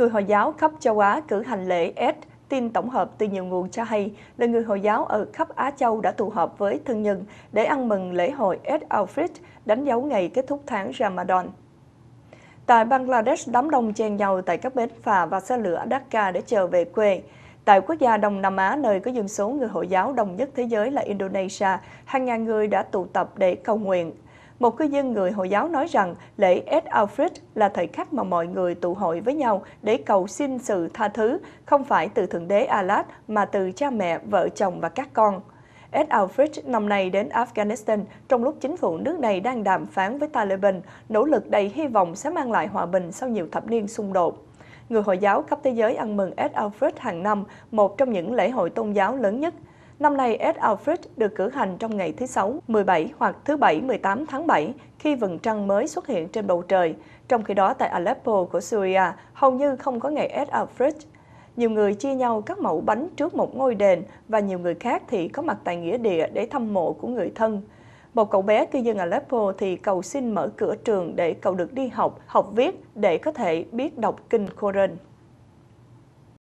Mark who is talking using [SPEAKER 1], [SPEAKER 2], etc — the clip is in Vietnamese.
[SPEAKER 1] người Hồi giáo khắp châu Á cử hành lễ Eid. Tin tổng hợp từ nhiều nguồn cho hay là người Hồi giáo ở khắp Á Châu đã tụ họp với thân nhân để ăn mừng lễ hội Eid al-Fitr đánh dấu ngày kết thúc tháng Ramadan. Tại Bangladesh, đám đông chen nhau tại các bến phà và xe lửa Dhaka để chờ về quê. Tại quốc gia Đông Nam Á, nơi có dân số người Hồi giáo đông nhất thế giới là Indonesia, hàng ngàn người đã tụ tập để cầu nguyện một cư dân người Hồi giáo nói rằng lễ Ed Alfred là thời khắc mà mọi người tụ hội với nhau để cầu xin sự tha thứ, không phải từ Thượng đế Allah mà từ cha mẹ, vợ chồng và các con. Ed Alfred năm nay đến Afghanistan trong lúc chính phủ nước này đang đàm phán với Taliban, nỗ lực đầy hy vọng sẽ mang lại hòa bình sau nhiều thập niên xung đột. Người Hồi giáo khắp thế giới ăn mừng Ed Alfred hàng năm, một trong những lễ hội tôn giáo lớn nhất – Năm nay Ed Alfred được cử hành trong ngày thứ Sáu, 17 hoặc thứ Bảy 18 tháng 7 khi vầng trăng mới xuất hiện trên bầu trời. Trong khi đó tại Aleppo của Syria, hầu như không có ngày Ed Alfred. Nhiều người chia nhau các mẫu bánh trước một ngôi đền và nhiều người khác thì có mặt tại nghĩa địa để thăm mộ của người thân. Một cậu bé cư dân Aleppo thì cầu xin mở cửa trường để cậu được đi học, học viết để có thể biết đọc kinh Koran.